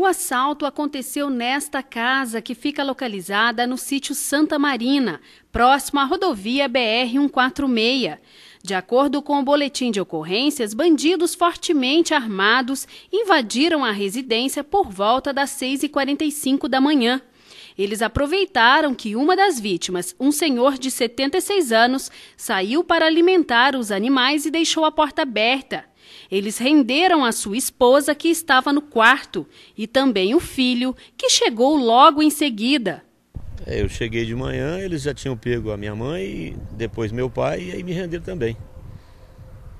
O assalto aconteceu nesta casa, que fica localizada no sítio Santa Marina, próximo à rodovia BR-146. De acordo com o boletim de ocorrências, bandidos fortemente armados invadiram a residência por volta das 6h45 da manhã. Eles aproveitaram que uma das vítimas, um senhor de 76 anos, saiu para alimentar os animais e deixou a porta aberta. Eles renderam a sua esposa, que estava no quarto, e também o filho, que chegou logo em seguida. É, eu cheguei de manhã, eles já tinham pego a minha mãe, depois meu pai, e aí me renderam também.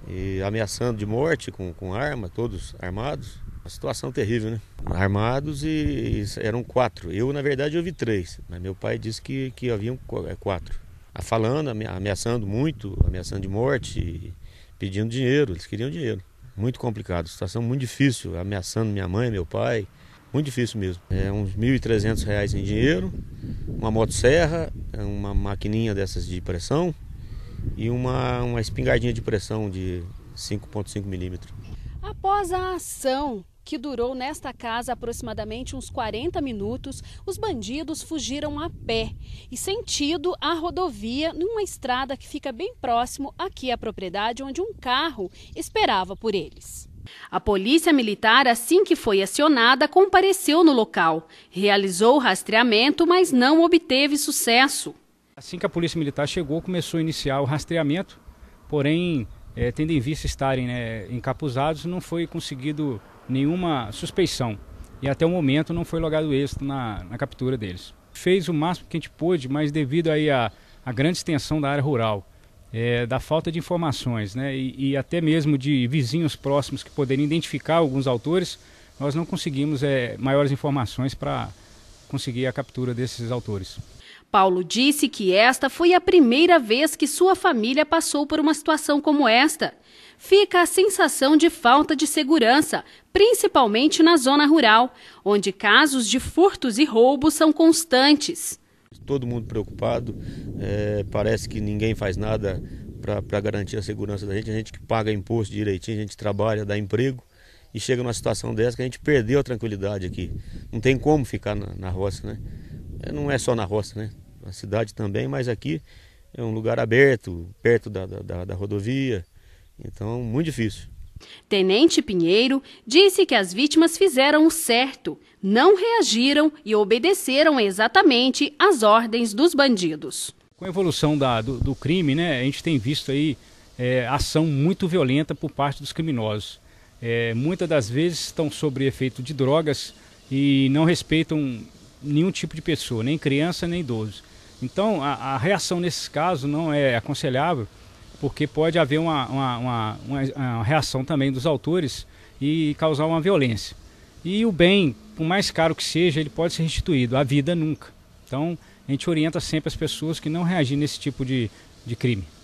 E ameaçando de morte com, com arma, todos armados. Uma situação terrível, né? Armados e, e, eram quatro. Eu, na verdade, eu vi três, mas meu pai disse que, que haviam é, quatro. Falando, ameaçando muito, ameaçando de morte pedindo dinheiro, eles queriam dinheiro. Muito complicado, situação muito difícil, ameaçando minha mãe, meu pai, muito difícil mesmo. É uns R$ reais em dinheiro, uma motosserra, uma maquininha dessas de pressão e uma, uma espingardinha de pressão de 5,5 milímetros. Após a ação que durou nesta casa aproximadamente uns 40 minutos, os bandidos fugiram a pé e sentido a rodovia numa estrada que fica bem próximo aqui à propriedade onde um carro esperava por eles. A polícia militar, assim que foi acionada, compareceu no local, realizou o rastreamento, mas não obteve sucesso. Assim que a polícia militar chegou, começou a iniciar o rastreamento, porém, é, tendo em vista estarem né, encapuzados, não foi conseguido nenhuma suspeição. E até o momento não foi logrado êxito na, na captura deles. Fez o máximo que a gente pôde, mas devido aí a, a grande extensão da área rural, é, da falta de informações né, e, e, até mesmo de vizinhos próximos que poderiam identificar alguns autores, nós não conseguimos é, maiores informações para conseguir a captura desses autores. Paulo disse que esta foi a primeira vez que sua família passou por uma situação como esta. Fica a sensação de falta de segurança, principalmente na zona rural, onde casos de furtos e roubos são constantes. Todo mundo preocupado, é, parece que ninguém faz nada para garantir a segurança da gente. A gente que paga imposto direitinho, a gente trabalha, dá emprego e chega numa situação dessa que a gente perdeu a tranquilidade aqui. Não tem como ficar na, na roça, né? É, não é só na roça, né? Na cidade também, mas aqui é um lugar aberto, perto da, da, da rodovia, então muito difícil. Tenente Pinheiro disse que as vítimas fizeram o certo, não reagiram e obedeceram exatamente às ordens dos bandidos. Com a evolução da, do, do, crime, né, a gente tem visto aí é, ação muito violenta por parte dos criminosos. É, muitas das vezes estão sob efeito de drogas e não respeitam nenhum tipo de pessoa, nem criança, nem idoso. Então, a, a reação nesses casos não é aconselhável, porque pode haver uma, uma, uma, uma reação também dos autores e causar uma violência. E o bem, por mais caro que seja, ele pode ser restituído, a vida nunca. Então, a gente orienta sempre as pessoas que não reagir nesse tipo de, de crime.